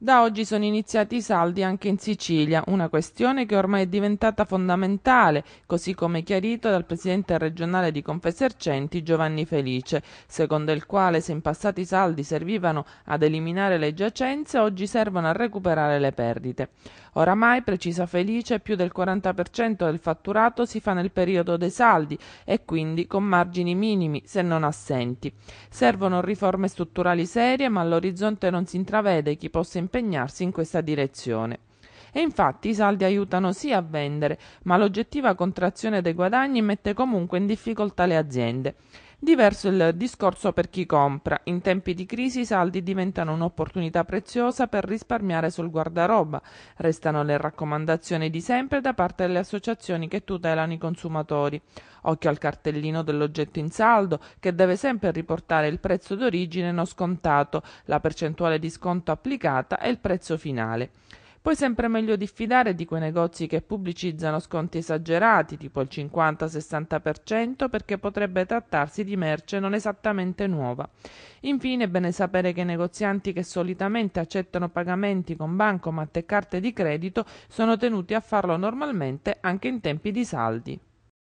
Da oggi sono iniziati i saldi anche in Sicilia, una questione che ormai è diventata fondamentale, così come chiarito dal presidente regionale di Confesercenti Giovanni Felice, secondo il quale se in passato i saldi servivano ad eliminare le giacenze, oggi servono a recuperare le perdite. Oramai, precisa Felice, più del 40% del fatturato si fa nel periodo dei saldi e quindi con margini minimi, se non assenti. Servono riforme strutturali serie, ma all'orizzonte non si intravede chi possa impegnarsi in questa direzione e infatti i saldi aiutano sì a vendere, ma l'oggettiva contrazione dei guadagni mette comunque in difficoltà le aziende. Diverso il discorso per chi compra. In tempi di crisi i saldi diventano un'opportunità preziosa per risparmiare sul guardaroba. Restano le raccomandazioni di sempre da parte delle associazioni che tutelano i consumatori. Occhio al cartellino dell'oggetto in saldo, che deve sempre riportare il prezzo d'origine non scontato, la percentuale di sconto applicata e il prezzo finale. Poi sempre meglio diffidare di quei negozi che pubblicizzano sconti esagerati, tipo il 50-60%, perché potrebbe trattarsi di merce non esattamente nuova. Infine è bene sapere che i negozianti che solitamente accettano pagamenti con bancomat e carte di credito sono tenuti a farlo normalmente anche in tempi di saldi.